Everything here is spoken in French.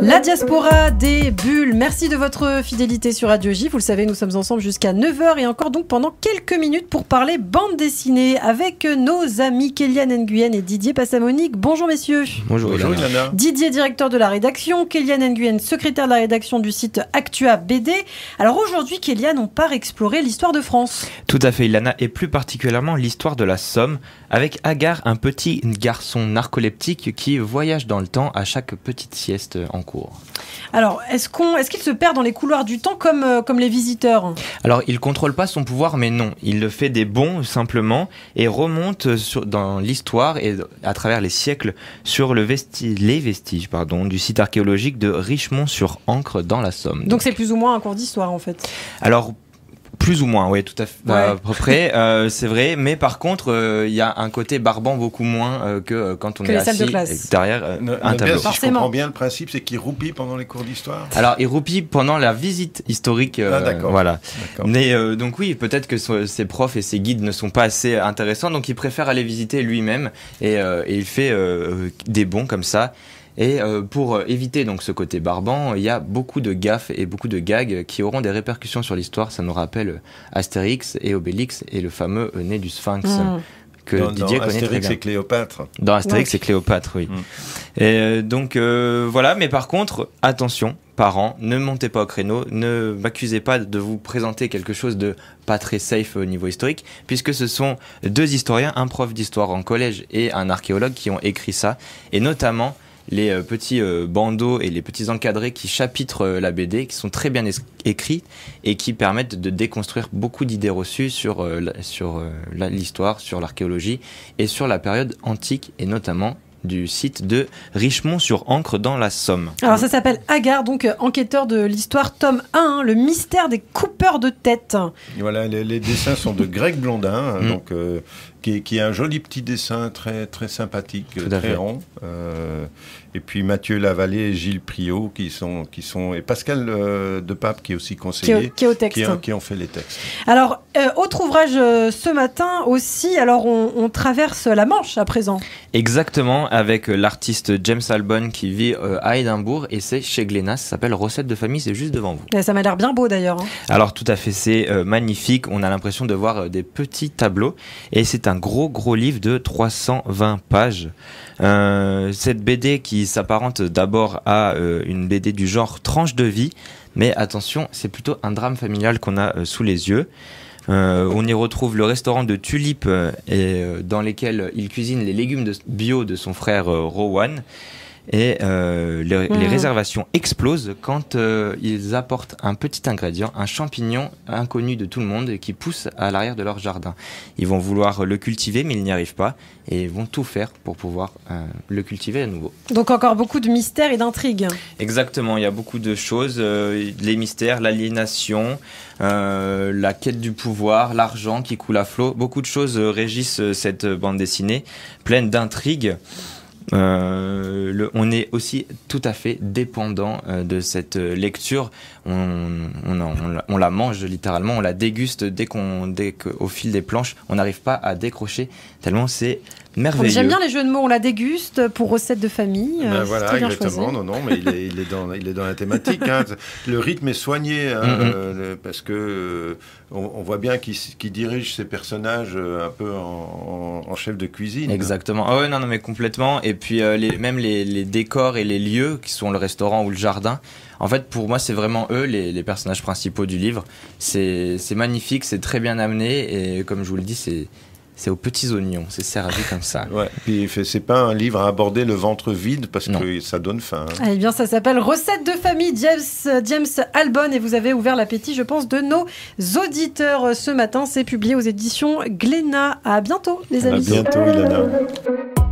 La diaspora des bulles, merci de votre fidélité sur Radio J. Vous le savez, nous sommes ensemble jusqu'à 9h et encore donc pendant quelques minutes pour parler bande dessinée avec nos amis Kéliane Nguyen et Didier Passamonique. Bonjour messieurs. Bonjour, Didier, directeur de la rédaction, Kéliane Nguyen, secrétaire de la rédaction du site Actua BD. Alors aujourd'hui, Kéliane, on part explorer l'histoire de France. Tout à fait Ilana, et plus particulièrement l'histoire de la Somme, avec Agar, un petit garçon narcoleptique qui voyage dans le temps à chaque petite sieste en cours. Alors, est-ce qu'on, est-ce qu'il se perd dans les couloirs du temps comme, euh, comme les visiteurs Alors, il contrôle pas son pouvoir, mais non, il le fait des bons simplement et remonte sur, dans l'histoire et à travers les siècles sur le les vestiges pardon, du site archéologique de Richemont-sur-Ancre dans la Somme. Donc c'est plus ou moins un cours d'histoire en fait. Alors plus ou moins, oui, tout à, fait, bah, peu près, euh, c'est vrai. Mais par contre, euh, il y a un côté barbant beaucoup moins euh, que quand on est assis derrière de un tableau. Si je comprends bien le principe, c'est qu'il roupie pendant les cours d'histoire. Alors, il roupie pendant la visite historique. Ah, voilà. Mais donc oui, peut-être que ses profs et ses guides ne sont pas assez intéressants, donc il préfère aller visiter lui-même et, et, il fait des bons comme ça. Et euh, pour euh, éviter donc ce côté barbant, il y a beaucoup de gaffes et beaucoup de gags qui auront des répercussions sur l'histoire. Ça nous rappelle euh, Astérix et Obélix et le fameux nez du Sphinx. Mm. que dans, Didier Astérix très bien. et Cléopâtre. Dans Astérix et Cléopâtre, oui. Mm. Et donc voilà, mais par contre, attention, parents, ne montez pas au créneau, ne m'accusez pas de vous présenter quelque chose de pas très safe au niveau historique, puisque ce sont deux historiens, un prof d'histoire en collège et un archéologue qui ont écrit ça, et notamment les euh, petits euh, bandeaux et les petits encadrés qui chapitrent euh, la BD, qui sont très bien écrits et qui permettent de déconstruire beaucoup d'idées reçues sur, sur l'histoire, sur l'archéologie et sur la période antique et notamment du site de Richemont sur Ancre dans la Somme. Alors ça s'appelle Agar, donc enquêteur de l'histoire, tome 1, hein, le mystère des coupeurs de tête. Voilà, les, dessins sont de Greg Blondin, hein, mm. donc qui, est un joli petit dessin très, très sympathique, très rond. Euh, et puis Mathieu Lavallée et Gilles Priot, qui sont, qui sont et Pascal de euh, Depape, qui est aussi conseiller, qui, est au, texte. qui, ont fait les textes. Alors, euh, autre ouvrage ce matin aussi, alors on, traverse la Manche à présent. Exactement, avec l'artiste James Albon qui vit à Édimbourg, et c'est chez Glénas, ça s'appelle Recette de famille, c'est juste devant vous. Eh, ça m'a l'air bien beau d'ailleurs. Hein. Alors tout à fait, c'est magnifique, on a l'impression de voir des petits tableaux, et c'est un un gros gros livre de 320 pages. Euh, cette BD qui s'apparente d'abord à euh, une BD du genre tranche de vie, mais attention, c'est plutôt un drame familial qu'on a euh, sous les yeux. on y retrouve le restaurant de Tulip et, dans lequel il cuisine les légumes de, bio de son frère Rowan et euh, les, mm. réservations explosent quand euh, ils apportent un petit ingrédient, un champignon inconnu de tout le monde qui pousse à l'arrière de leur jardin. Ils vont vouloir le cultiver mais ils n'y arrivent pas et vont tout faire pour pouvoir euh, le cultiver à nouveau. Donc encore beaucoup de mystères et d'intrigues. Exactement, il y a beaucoup de choses, les mystères, l'aliénation, la quête du pouvoir, l'argent qui coule à flot, beaucoup de choses régissent cette bande dessinée pleine d'intrigues. Euh, on est aussi tout à fait dépendant euh, de cette euh, lecture. On, la mange littéralement, on la déguste dès qu'on, dès qu'au fil des planches, on n'arrive pas à décrocher tellement c'est J'aime bien les jeux de mots, on la déguste pour recettes de famille. Ben euh, voilà, exactement. Non, non, mais il est, dans, la thématique. Hein. Le rythme est soigné hein, mm, mm. Euh, parce que euh, on, voit bien qu'il dirige ses personnages un peu en, chef de cuisine. Exactement. Ah non, non, mais complètement. Et puis les, même les, décors et les lieux qui sont le restaurant ou le jardin. En fait, pour moi, c'est vraiment eux les, personnages principaux du livre. C'est magnifique, c'est très bien amené et comme je vous le dis, c'est c'est aux petits oignons, c'est servi comme ça. Ouais. Puis c'est pas un livre à aborder le ventre vide parce que ça donne faim. Hein. Eh bien, ça s'appelle Recette de famille James, James Albon et vous avez ouvert l'appétit, je pense, de nos auditeurs ce matin. C'est publié aux éditions Glénat. À bientôt, les amis. À bientôt, Ilana.